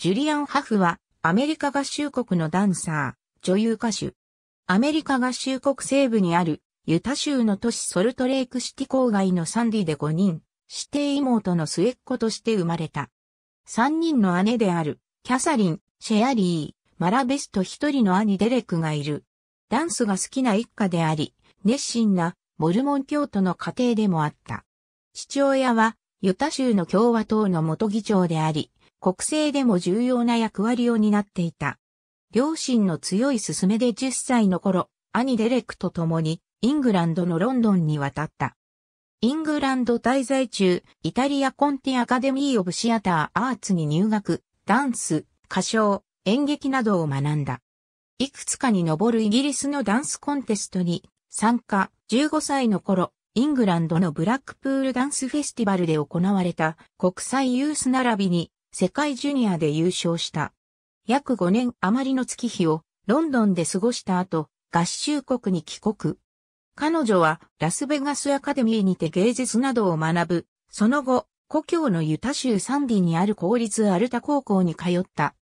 ジュリアン・ハフは、アメリカ合衆国のダンサー、女優歌手。アメリカ合衆国西部にある、ユタ州の都市ソルトレイクシティ郊外のサンディで5人、指定妹の末っ子として生まれた。3人の姉である、キャサリン、シェアリー、マラベスと一人の兄デレクがいる。ダンスが好きな一家であり、熱心なモルモン教徒の家庭でもあった。父親は、ユタ州の共和党の元議長であり、国政でも重要な役割を担っていた。両親の強い勧めで10歳の頃、兄デレクと共にイングランドのロンドンに渡った。イングランド滞在中、イタリアコンティアカデミー・オブ・シアター・アーツに入学、ダンス、歌唱、演劇などを学んだ。いくつかに上るイギリスのダンスコンテストに参加、15歳の頃、イングランドのブラックプールダンスフェスティバルで行われた国際ユース並びに世界ジュニアで優勝した。約5年余りの月日をロンドンで過ごした後、合衆国に帰国。彼女はラスベガスアカデミーにて芸術などを学ぶ。その後、故郷のユタ州サンディにある公立アルタ高校に通った。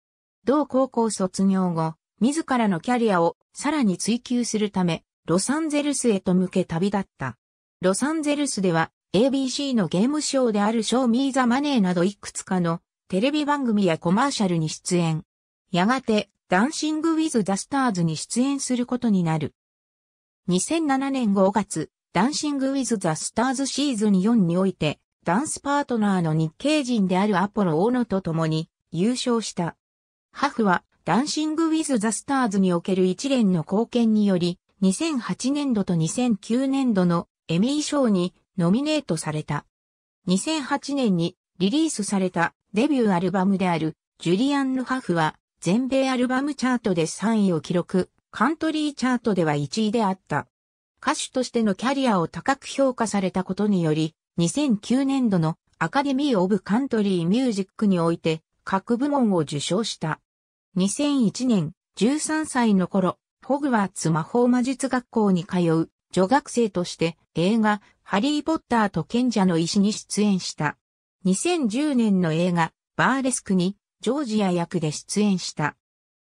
同高校卒業後、自らのキャリアをさらに追求するため、ロサンゼルスへと向け旅立った。ロサンゼルスでは ABC のゲームショーであるショーミーザマネーなどいくつかのテレビ番組やコマーシャルに出演。やがて、ダンシング・ウィズ・ザ・スターズに出演することになる。2007年5月、ダンシング・ウィズ・ザ・スターズシーズン4において、ダンスパートナーの日系人であるアポロ・オーノと共に優勝した。ハフは、ダンシング・ウィズ・ザ・スターズにおける一連の貢献により、2008年度と2009年度のエミー賞にノミネートされた。2008年にリリースされたデビューアルバムである、ジュリアン・ルハフは、全米アルバムチャートで3位を記録、カントリーチャートでは1位であった。歌手としてのキャリアを高く評価されたことにより、2009年度のアカデミー・オブ・カントリー・ミュージックにおいて、各部門を受賞した。2001年、13歳の頃、ホグワーツ魔法魔術学校に通う女学生として映画、ハリー・ポッターと賢者の石に出演した。2010年の映画、バーレスクに、ジョージア役で出演した。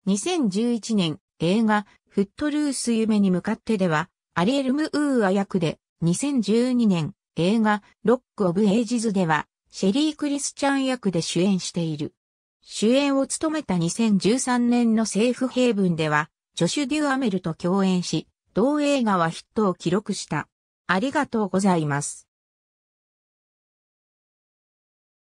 2011年、映画、フットルース夢に向かってでは、アリエルム・ウーア役で、2012年、映画、ロック・オブ・エイジズでは、シェリー・クリスチャン役で主演している。主演を務めた2013年のセーフヘイブンでは、ジョシュ・デュアメルと共演し、同映画はヒットを記録した。ありがとうございます。